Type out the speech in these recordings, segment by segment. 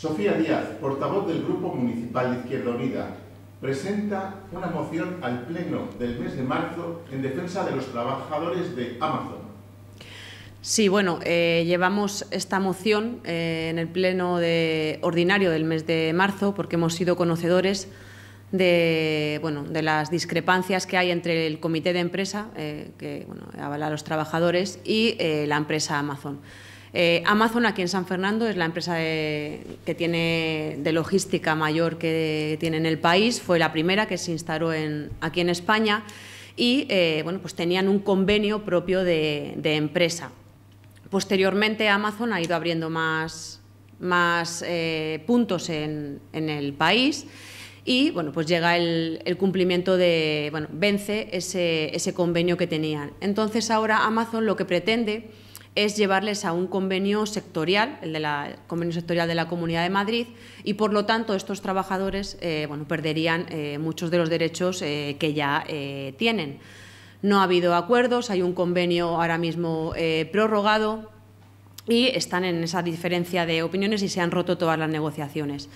Sofía Díaz, portavoz del Grupo Municipal Izquierda Unida, presenta una moción al Pleno del mes de marzo en defensa de los trabajadores de Amazon. Sí, bueno, eh, llevamos esta moción eh, en el pleno de, ordinario del mes de marzo porque hemos sido conocedores de, las discrepancias que hay entre el comité de empresa, eh, que avala a los trabajadores, y la empresa Amazon. Eh, Amazon aquí en San Fernando es la empresa de, que tiene de logística mayor que tiene en el país, fue la primera que se instaló aquí en España y eh, bueno, pues tenían un convenio propio de, empresa. Posteriormente Amazon ha ido abriendo más, eh, puntos en, el país y bueno, pues llega el, cumplimiento de, bueno, vence ese convenio que tenían. Entonces ahora Amazon lo que pretende es llevarles a un convenio sectorial, el de la, convenio sectorial de la Comunidad de Madrid, y por lo tanto estos trabajadores eh, bueno, perderían eh, muchos de los derechos eh, que ya tienen. No ha habido acuerdos, hay un convenio ahora mismo prorrogado y están en esa diferencia de opiniones y se han roto todas las negociaciones.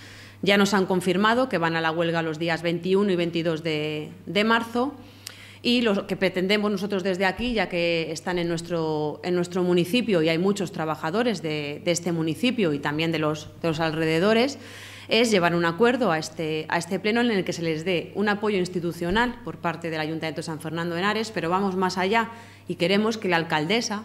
Ya nos han confirmado que van a la huelga los días 21 y 22 de, de marzo. Y lo que pretendemos nosotros desde aquí, ya que están en nuestro, en nuestro municipio y hay muchos trabajadores de, este municipio y también de los, de los alrededores, es llevar un acuerdo a este, a este pleno en el que se les dé un apoyo institucional por parte del Ayuntamiento de San Fernando de Henares, pero vamos más allá y queremos que la alcaldesa,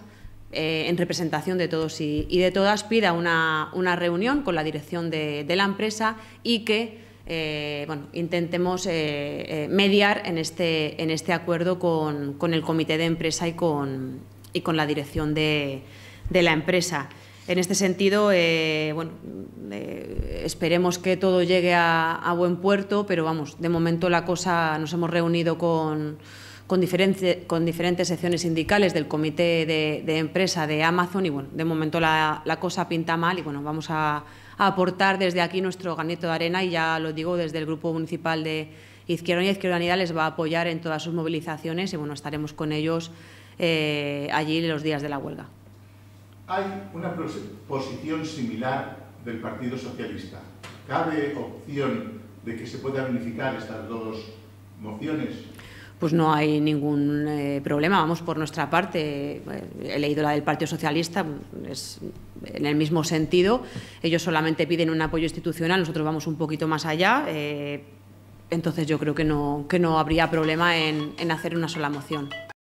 eh, en representación de todos y, de todas, pida una, reunión con la dirección de, de la empresa y que eh, bueno, intentemos eh, eh, mediar en este, en este acuerdo con, con, el comité de empresa y con, y con la dirección de, de la empresa. En este sentido, bueno, esperemos que todo llegue a, buen puerto, pero vamos, de momento la cosa nos hemos reunido con, con, con diferentes secciones sindicales del comité de, de, empresa de Amazon y bueno, de momento la, la cosa pinta mal y bueno, vamos a, aportar desde aquí nuestro granito de arena y ya lo digo desde el Grupo Municipal de Izquierda y Izquierda Unida les va a apoyar en todas sus movilizaciones y bueno, estaremos con ellos allí eh, allí los días de la huelga. Hay una posición similar del Partido Socialista. ¿Cabe opción de que se puedan unificar estas dos mociones? pues no hay ningún eh, problema. Vamos por nuestra parte. Eh, he leído la del Partido Socialista, es en el mismo sentido. Ellos solamente piden un apoyo institucional, nosotros vamos un poquito más allá. Eh, entonces yo creo que no, habría problema en hacer una sola moción.